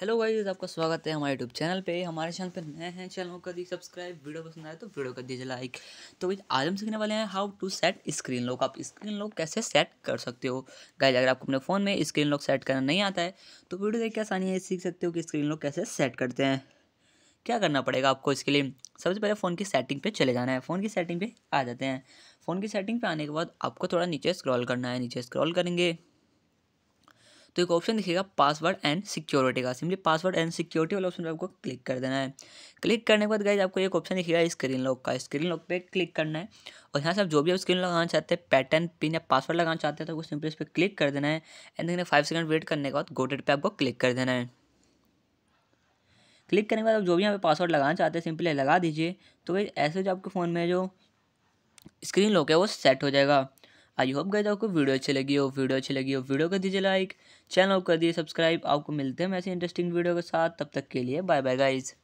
hello guys आपका स्वागत है हमारे यूट्यूब चैनल पे हमारे चैनल पे नए हैं चैनल को कर दी सब्सक्राइब वीडियो पसंद आए तो वीडियो कर दीजिए लाइक तो गाइस आज हम सीखने वाले हैं how to set screen lock आप स्क्रीन लॉक कैसे सेट कर सकते हो गाइज अगर आपको अपने फ़ोन में स्क्रीन लॉक सेट करना नहीं आता है तो वीडियो देख के आसानी है सीख सकते हो कि स्क्रीन लॉक कैसे सेट करते हैं क्या करना पड़ेगा आपको इसके लिए सबसे पहले फ़ोन की सेटिंग पे चले जाना है फ़ोन की सेटिंग पे आ जाते हैं फ़ोन की सेटिंग पे आने के बाद आपको थोड़ा नीचे स्क्रॉल करना है नीचे स्क्रॉल करेंगे तो एक ऑप्शन दिखेगा पासवर्ड एंड सिक्योरिटी का सिंपली पासवर्ड एंड सिक्योरिटी वाला ऑप्शन पर आपको क्लिक कर देना है क्लिक करने के बाद गाइज आपको एक ऑप्शन दिखेगा स्क्रीन लॉक का स्क्रीन लॉक पे क्लिक करना है और यहाँ से आप जो भी आप स्क्रीन लगाना चाहते हैं पैटर्न पिन या पासवर्ड लगाना चाहते हैं तो सिंपली इस पर क्लिक कर देना है एंड देखने फाइव सेकंड वेट करने के बाद गोडेड पर आपको क्लिक कर देना है क्लिक करने के बाद आप जो भी यहाँ पे पासवर्ड लगाना चाहते हैं सिंपली लगा दीजिए तो भाई ऐसे जो आपके फ़ोन में जो स्क्रीन लॉक है वो सेट हो जाएगा आई होप गए आपको वीडियो अच्छी लगी हो वीडियो अच्छी लगी हो वीडियो कर दीजिए लाइक चैनल कर दिए सब्सक्राइब आपको मिलते हैं ऐसे इंटरेस्टिंग वीडियो के साथ तब तक के लिए बाय बाय गाइज़